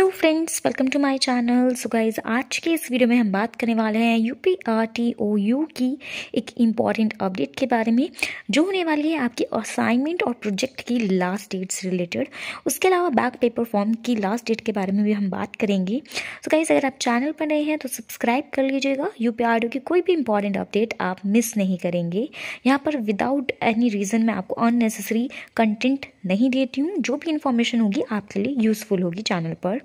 hello friends welcome to my channel so guys आज के इस वीडियो में हम बात करने वाले हैं U P R T O U की एक इम्पॉर्टेंट अपडेट के बारे में जो होने वाली है आपकी असाइनमेंट और प्रोजेक्ट की लास्ट डेट्स रिलेटेड उसके अलावा बैक पेपर फॉर्म की लास्ट डेट के बारे में भी हम बात करेंगे सो so गाइज अगर आप चैनल पर नए हैं तो सब्सक्राइब कर लीजिएगा यू पी आर की कोई भी इंपॉर्टेंट अपडेट आप मिस नहीं करेंगे यहाँ पर विदाउट एनी रीज़न मैं आपको अननेसेसरी कंटेंट नहीं देती हूँ जो भी इंफॉर्मेशन होगी आपके लिए यूज़फुल होगी चैनल पर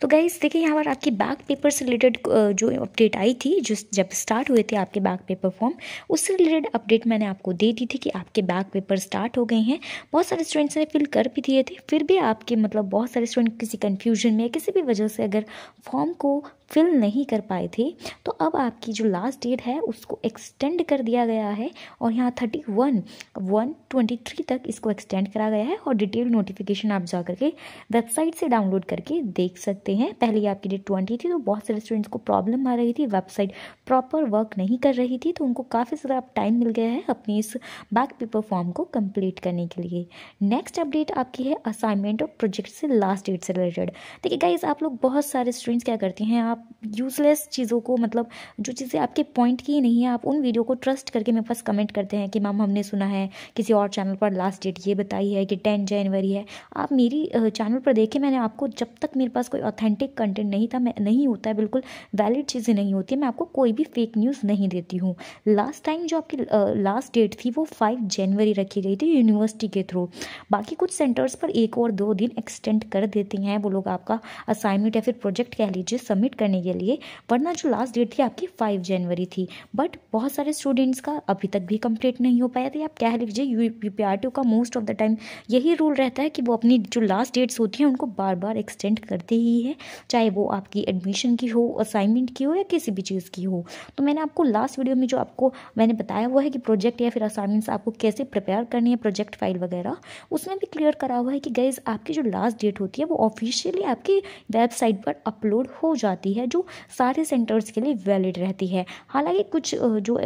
तो गाइज देखिए यहाँ पर आपकी बैक पेपर से रिलेटेड जो अपडेट आई थी जो जब स्टार्ट हुए थे आपके बैक पेपर फॉर्म उससे रिलेटेड अपडेट मैंने आपको दे दी थी कि आपके बैक पेपर स्टार्ट हो गए हैं बहुत सारे स्टूडेंट्स ने फिल कर भी दिए थे फिर भी आपके मतलब बहुत सारे स्टूडेंट किसी कन्फ्यूजन में किसी भी वजह से अगर फॉर्म को फिल नहीं कर पाए थे तो अब आपकी जो लास्ट डेट है उसको एक्सटेंड कर दिया गया है और यहाँ thirty one one twenty three तक इसको एक्सटेंड करा गया है और डिटेल नोटिफिकेशन आप जा करके वेबसाइट से डाउनलोड करके देख सकते हैं पहले आपकी डेट ट्वेंटी थी तो बहुत सारे स्टूडेंट्स को प्रॉब्लम आ रही थी वेबसाइट प्रॉपर वर्क नहीं कर रही थी तो उनको काफ़ी सारा टाइम मिल गया है अपने इस बैक पेपर फॉर्म को कम्प्लीट करने के लिए नेक्स्ट अपडेट आपकी है असाइनमेंट और प्रोजेक्ट से लास्ट डेट से रिलेटेड देखिए गाइज आप लोग बहुत सारे स्टूडेंट्स क्या करते हैं आप आप यूज़लेस चीज़ों को मतलब जो चीज़ें आपके पॉइंट की ही नहीं है आप उन वीडियो को ट्रस्ट करके मेरे पास कमेंट करते हैं कि मैम हमने सुना है किसी और चैनल पर लास्ट डेट ये बताई है कि टेन जनवरी है आप मेरी चैनल पर देखें मैंने आपको जब तक मेरे पास कोई ऑथेंटिक कंटेंट नहीं था मैं नहीं होता है बिल्कुल वैलिड चीज़ें नहीं होती मैं आपको कोई भी फेक न्यूज़ नहीं देती हूँ लास्ट टाइम जो आपकी लास्ट डेट थी वो फाइव जनवरी रखी गई थी यूनिवर्सिटी के थ्रू बाकी कुछ सेंटर्स पर एक और दो दिन एक्सटेंड कर देते हैं वो लोग आपका असाइनमेंट या फिर प्रोजेक्ट कह लीजिए सबमिट कर करने के लिए वरना जो लास्ट डेट थी आपकी फाइव जनवरी थी बट बहुत सारे स्टूडेंट्स का अभी तक भी कंप्लीट नहीं हो पाया तो आप कह लीजिए यू पी का मोस्ट ऑफ द टाइम यही रूल रहता है कि वो अपनी जो लास्ट डेट्स होती हैं उनको बार बार एक्सटेंड करते ही है चाहे वो आपकी एडमिशन की हो असाइनमेंट की हो या किसी भी चीज़ की हो तो मैंने आपको लास्ट वीडियो में जो आपको मैंने बताया हुआ है कि प्रोजेक्ट या फिर असाइनमेंट्स आपको कैसे प्रिपेयर करनी है प्रोजेक्ट फाइल वगैरह उसमें भी क्लियर करा हुआ है कि गैस आपकी जो लास्ट डेट होती है वो ऑफिशियली आपकी वेबसाइट पर अपलोड हो जाती है है जो सारे सेंटर्स के लिए वैलिड रहती है हालांकि कुछ जो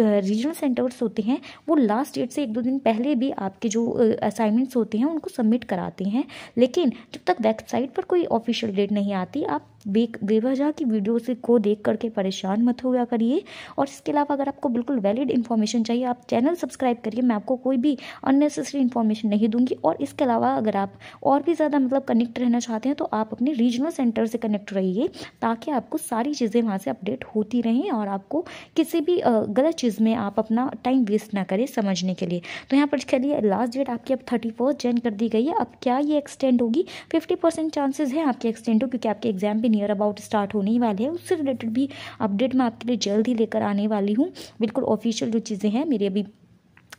रीजनल सेंटर्स होते हैं वो लास्ट डेट से एक दो दिन पहले भी आपके जो असाइनमेंट्स होते हैं उनको सबमिट कराते हैं लेकिन जब तक वेबसाइट पर कोई ऑफिशियल डेट नहीं आती आप बे बेवजह की वीडियोस को देख करके परेशान मत हो गया करिए और इसके अलावा अगर आपको बिल्कुल वैलिड इन्फॉर्मेशन चाहिए आप चैनल सब्सक्राइब करिए मैं आपको कोई भी अननेसेसरी इन्फॉर्मेशन नहीं दूंगी और इसके अलावा अगर आप और भी ज़्यादा मतलब कनेक्ट रहना चाहते हैं तो आप अपने रीजनल सेंटर से कनेक्ट रहिए ताकि आपको सारी चीज़ें वहाँ से अपडेट होती रहें और आपको किसी भी गलत चीज़ में आप अपना टाइम वेस्ट ना करें समझने के लिए तो यहाँ पर चलिए लास्ट डेट आपकी अब थर्टी फर्स्ट कर दी गई है अब क्या ये एक्सटेंड होगी फिफ्टी परसेंट चांसेज है आपके एक्सटेंड हो क्योंकि आपके एग्जाम भी भी नियर अबाउट स्टार्ट होने ही वाले हैं उससे रिलेटेड भी अपडेट मैं आपके लिए जल्द ही लेकर आने वाली हूँ बिल्कुल ऑफिशियल जो चीज़ें हैं मेरी अभी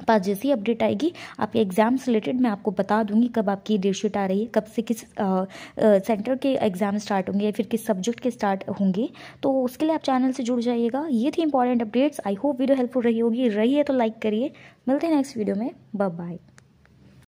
पास जैसी अपडेट आएगी आपके एग्ज़ाम्स रिलेटेड मैं आपको बता दूंगी कब आपकी डेट आ रही है कब से किस सेंटर के एग्ज़ाम स्टार्ट होंगे या फिर किस सब्जेक्ट के स्टार्ट होंगे तो उसके लिए आप चैनल से जुड़ जाइएगा ये थी important updates I hope video helpful रही होगी रही है तो लाइक करिए मिलते हैं नेक्स्ट वीडियो में बाय बाय